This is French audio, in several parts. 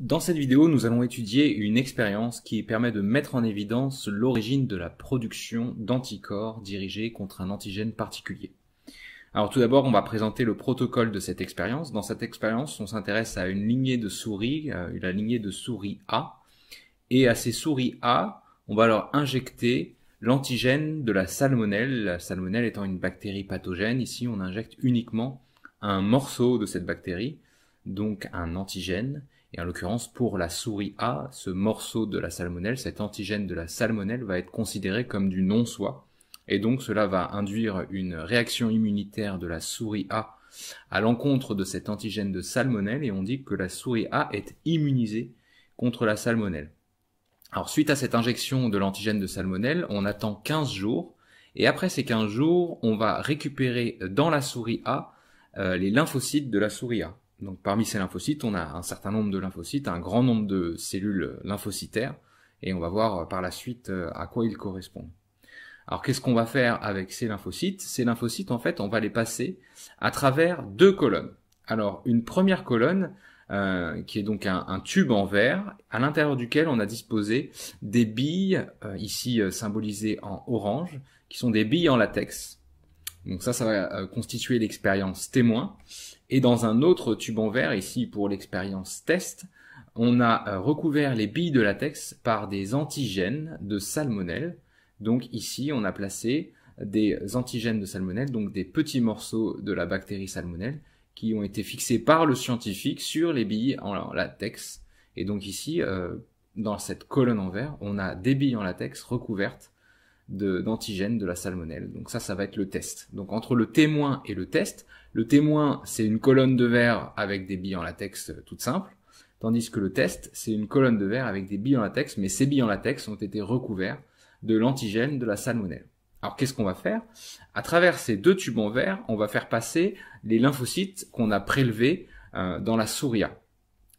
Dans cette vidéo, nous allons étudier une expérience qui permet de mettre en évidence l'origine de la production d'anticorps dirigés contre un antigène particulier. Alors tout d'abord, on va présenter le protocole de cette expérience. Dans cette expérience, on s'intéresse à une lignée de souris, euh, la lignée de souris A. Et à ces souris A, on va leur injecter l'antigène de la salmonelle. La salmonelle étant une bactérie pathogène, ici on injecte uniquement un morceau de cette bactérie, donc un antigène. Et en l'occurrence, pour la souris A, ce morceau de la salmonelle, cet antigène de la salmonelle va être considéré comme du non-soi. Et donc cela va induire une réaction immunitaire de la souris A à l'encontre de cet antigène de salmonelle et on dit que la souris A est immunisée contre la salmonelle. Alors suite à cette injection de l'antigène de salmonelle, on attend 15 jours et après ces 15 jours, on va récupérer dans la souris A euh, les lymphocytes de la souris A. Donc parmi ces lymphocytes, on a un certain nombre de lymphocytes, un grand nombre de cellules lymphocytaires, et on va voir euh, par la suite euh, à quoi ils correspondent. Alors qu'est-ce qu'on va faire avec ces lymphocytes Ces lymphocytes, en fait, on va les passer à travers deux colonnes. Alors une première colonne, euh, qui est donc un, tube en verre, à l'intérieur duquel on a disposé des billes, ici symbolisées en orange, qui sont des billes en latex. Donc ça, ça va euh, constituer l'expérience témoin. Et dans un autre tube en verre, ici pour l'expérience test, on a euh, recouvert les billes de latex par des antigènes de salmonelle. Donc ici, on a placé des antigènes de salmonelle, donc des petits morceaux de la bactérie salmonelle, qui ont été fixés par le scientifique sur les billes en latex. Et donc ici, euh, dans cette colonne en verre, on a des billes en latex recouvertes de de, de la salmonelle. Donc ça, ça va être le test. Donc entre le témoin et le test, le témoin, c'est une colonne de verre avec des billes en latex euh, toute simple, tandis que le test, c'est une colonne de verre avec des billes en latex, mais ces billes en latex ont été recouverts de l'antigène de la salmonelle. Alors qu'est-ce qu'on va faire À travers ces deux tubes en verre, on va faire passer les lymphocytes qu'on a prélevés euh, dans la souria.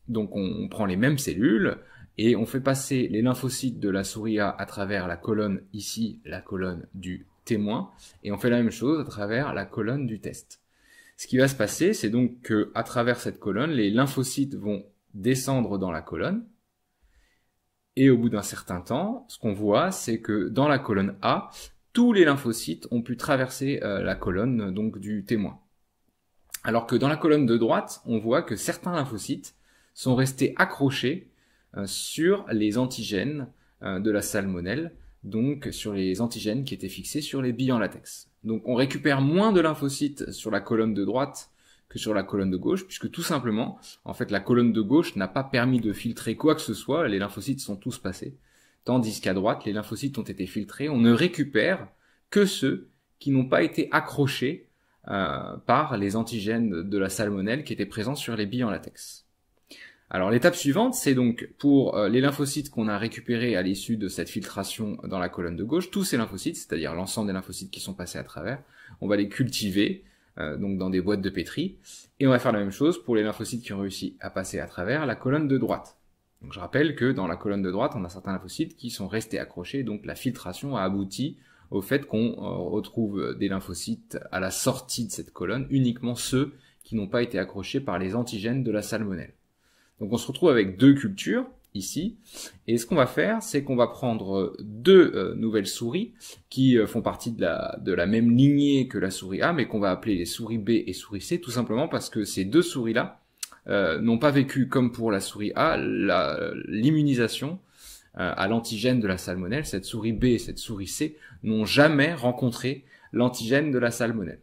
Donc on prend les mêmes cellules, et on fait passer les lymphocytes de la souris A à travers la colonne ici, la colonne du témoin, et on fait la même chose à travers la colonne du test. Ce qui va se passer, c'est donc que à travers cette colonne, les lymphocytes vont descendre dans la colonne, et au bout d'un certain temps, ce qu'on voit, c'est que dans la colonne A, tous les lymphocytes ont pu traverser euh, la colonne donc du témoin. Alors que dans la colonne de droite, on voit que certains lymphocytes sont restés accrochés euh, sur les antigènes euh, de la salmonelle, donc sur les antigènes qui étaient fixés sur les billes en latex. Donc on récupère moins de lymphocytes sur la colonne de droite que sur la colonne de gauche, puisque tout simplement, en fait, la colonne de gauche n'a pas permis de filtrer quoi que ce soit, les lymphocytes sont tous passés, tandis qu'à droite, les lymphocytes ont été filtrés, on ne récupère que ceux qui n'ont pas été accrochés euh, par les antigènes de la salmonelle qui étaient présents sur les billes en latex. Alors l'étape suivante, c'est donc pour euh, les lymphocytes qu'on a récupérés à l'issue de cette filtration dans la colonne de gauche, tous ces lymphocytes, c'est-à-dire l'ensemble des lymphocytes qui sont passés à travers, on va les cultiver euh, donc dans des boîtes de pétri, et on va faire la même chose pour les lymphocytes qui ont réussi à passer à travers la colonne de droite. je rappelle que dans la colonne de droite, on a certains lymphocytes qui sont restés accrochés, donc la filtration a abouti au fait qu'on euh, retrouve des lymphocytes à la sortie de cette colonne, uniquement ceux qui n'ont pas été accrochés par les antigènes de la salmonelle. Donc on se retrouve avec deux cultures ici. Et ce qu'on va faire, c'est qu'on va prendre euh, deux euh, nouvelles souris qui euh, font partie de la, de la même lignée que la souris A, mais qu'on va appeler les souris B et souris C, tout simplement parce que ces deux souris-là n'ont pas vécu, comme pour la souris A, l'immunisation à l'antigène de la salmonelle. Cette souris B et cette souris C n'ont jamais rencontré l'antigène de la salmonelle.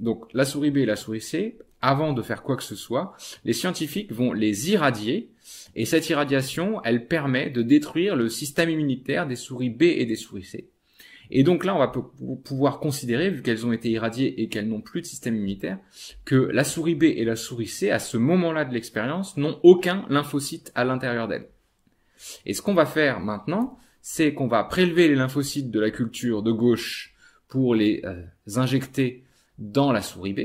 Donc la souris B et la souris C, avant de faire quoi que ce soit, les scientifiques vont les irradier, et cette irradiation, elle permet de détruire le système immunitaire des souris B et des souris C. Et donc là, on va pouvoir considérer, vu qu'elles ont été irradiées et qu'elles n'ont plus de système immunitaire, que la souris B et la souris C, à ce moment-là de l'expérience, n'ont aucun lymphocyte à l'intérieur d'elles. Et ce qu'on va faire maintenant, c'est qu'on va prélever les lymphocytes de la culture de gauche pour les euh, injecter dans la souris B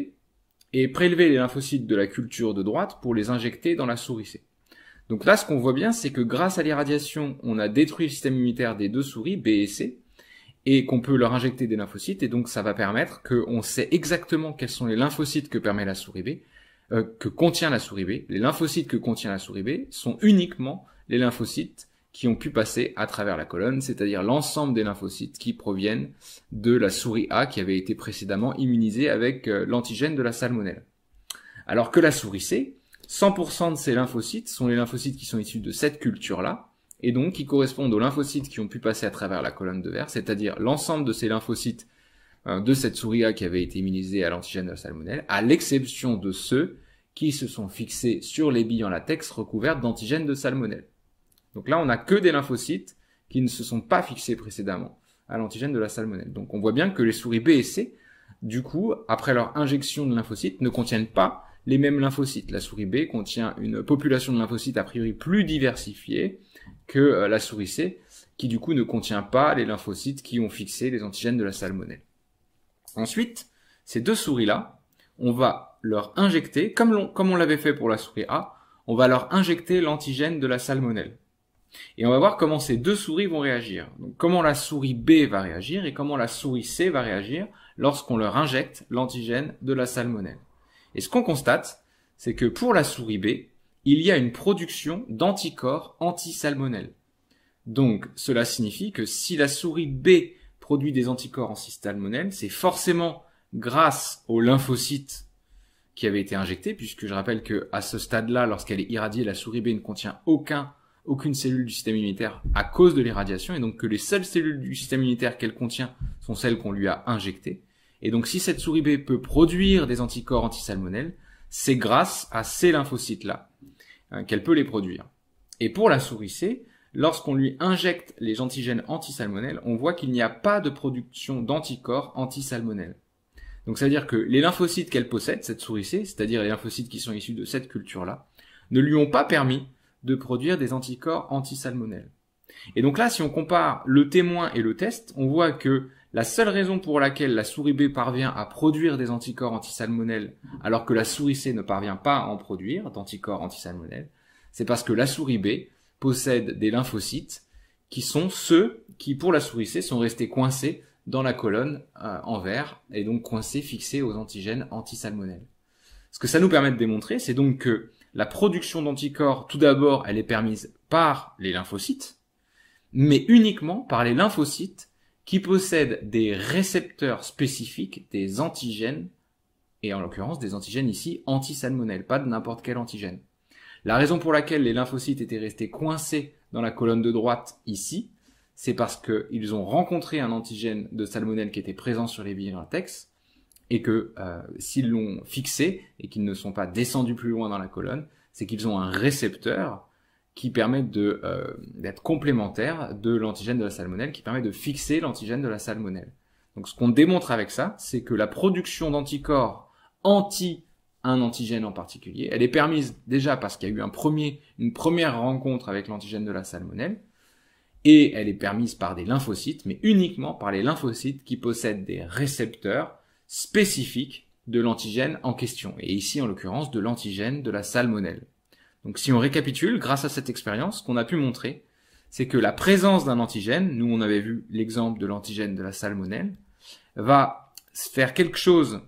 et prélever les lymphocytes de la culture de droite pour les injecter dans la souris C. Donc là, ce qu'on voit bien, c'est que grâce à l'irradiation, on a détruit le système immunitaire des deux souris, B et C, et qu'on peut leur injecter des lymphocytes, et donc ça va permettre qu'on sait exactement quels sont les lymphocytes que permet la souris B, euh, que contient la souris B. Les lymphocytes que contient la souris B sont uniquement les lymphocytes qui ont pu passer à travers la colonne, c'est-à-dire l'ensemble des lymphocytes qui proviennent de la souris A qui avait été précédemment immunisée avec euh, l'antigène de la salmonelle. Alors que la souris C, 100% de ces lymphocytes sont les lymphocytes qui sont issus de cette culture-là, et donc qui correspondent aux lymphocytes qui ont pu passer à travers la colonne de verre, c'est-à-dire l'ensemble de ces lymphocytes euh, de cette souris A qui avait été immunisée à l'antigène de la salmonelle, à l'exception de ceux qui se sont fixés sur les billes en latex recouvertes d'antigènes de salmonelle. Donc là, on n'a que des lymphocytes qui ne se sont pas fixés précédemment à l'antigène de la salmonelle. Donc on voit bien que les souris B et C, du coup, après leur injection de lymphocytes, ne contiennent pas les mêmes lymphocytes. La souris B contient une population de lymphocytes a priori plus diversifiée que euh, la souris C, qui du coup ne contient pas les lymphocytes qui ont fixé les antigènes de la salmonelle. Ensuite, ces deux souris-là, on va leur injecter, comme on, comme on l'avait fait pour la souris A, on va leur injecter l'antigène de la salmonelle. Et on va voir comment ces deux souris vont réagir. Donc comment la souris B va réagir et comment la souris C va réagir lorsqu'on leur injecte l'antigène de la salmonelle. Et ce qu'on constate, c'est que pour la souris B, il y a une production d'anticorps anti-salmonelle. Donc cela signifie que si la souris B produit des anticorps anti-salmonelle, c'est forcément grâce aux lymphocytes qui avaient été injectés, puisque je rappelle que à ce stade-là, lorsqu'elle est irradiée, la souris B ne contient aucun aucune cellule du système immunitaire à cause de l'irradiation, et donc que les seules cellules du système immunitaire qu'elle contient sont celles qu'on lui a injectées. Et donc si cette souris B peut produire des anticorps antisalmonelles, c'est grâce à ces lymphocytes-là hein, qu'elle peut les produire. Et pour la souris C, lorsqu'on lui injecte les antigènes antisalmonelles, on voit qu'il n'y a pas de production d'anticorps antisalmonelles. Donc c'est-à-dire que les lymphocytes qu'elle possède, cette souris C, c'est-à-dire les lymphocytes qui sont issus de cette culture-là, ne lui ont pas permis de produire des anticorps anti-salmonelle. Et donc là, si on compare le témoin et le test, on voit que la seule raison pour laquelle la souris B parvient à produire des anticorps anti-salmonelles, alors que la souris C ne parvient pas à en produire d'anticorps anti-salmonelles, c'est parce que la souris B possède des lymphocytes qui sont ceux qui, pour la souris C, sont restés coincés dans la colonne euh, en vert et donc coincés, fixés aux antigènes anti-salmonelles. Ce que ça nous permet de démontrer, c'est donc que la production d'anticorps, tout d'abord, elle est permise par les lymphocytes, mais uniquement par les lymphocytes qui possèdent des récepteurs spécifiques, des antigènes, et en l'occurrence des antigènes ici anti-salmonelle, pas de n'importe quel antigène. La raison pour laquelle les lymphocytes étaient restés coincés dans la colonne de droite ici, c'est parce qu'ils ont rencontré un antigène de salmonelle qui était présent sur les billets le texte, et que euh, s'ils l'ont fixé et qu'ils ne sont pas descendus plus loin dans la colonne, c'est qu'ils ont un récepteur qui permet de euh, d'être complémentaire de l'antigène de la salmonelle, qui permet de fixer l'antigène de la salmonelle. Donc ce qu'on démontre avec ça, c'est que la production d'anticorps anti un antigène en particulier, elle est permise déjà parce qu'il y a eu un premier, une première rencontre avec l'antigène de la salmonelle, et elle est permise par des lymphocytes, mais uniquement par les lymphocytes qui possèdent des récepteurs spécifique de l'antigène en question, et ici en l'occurrence de l'antigène de la salmonelle. Donc si on récapitule, grâce à cette expérience, qu'on a pu montrer, c'est que la présence d'un antigène, nous on avait vu l'exemple de l'antigène de la salmonelle, va faire quelque chose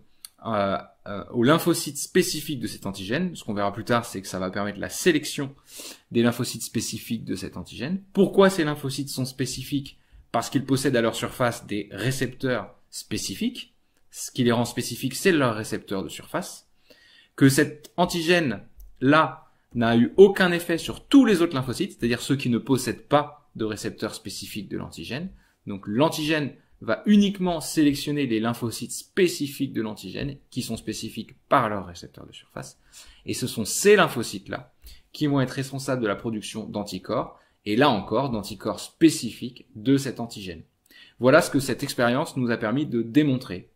euh, euh aux lymphocytes spécifiques de cet antigène. Ce qu'on verra plus tard, c'est que ça va permettre la sélection des lymphocytes spécifiques de cet antigène. Pourquoi ces lymphocytes sont spécifiques Parce qu'ils possèdent à leur surface des récepteurs spécifiques ce qui les rend spécifiques, c'est leur récepteur de surface, que cet antigène là n'a eu aucun effet sur tous les autres lymphocytes, c'est-à-dire ceux qui ne possèdent pas de récepteur spécifique de l'antigène. Donc l'antigène va uniquement sélectionner les lymphocytes spécifiques de l'antigène, qui sont spécifiques par leur récepteur de surface. Et ce sont ces lymphocytes-là qui vont être responsables de la production d'anticorps, et là encore d'anticorps spécifiques de cet antigène. Voilà ce que cette expérience nous a permis de démontrer.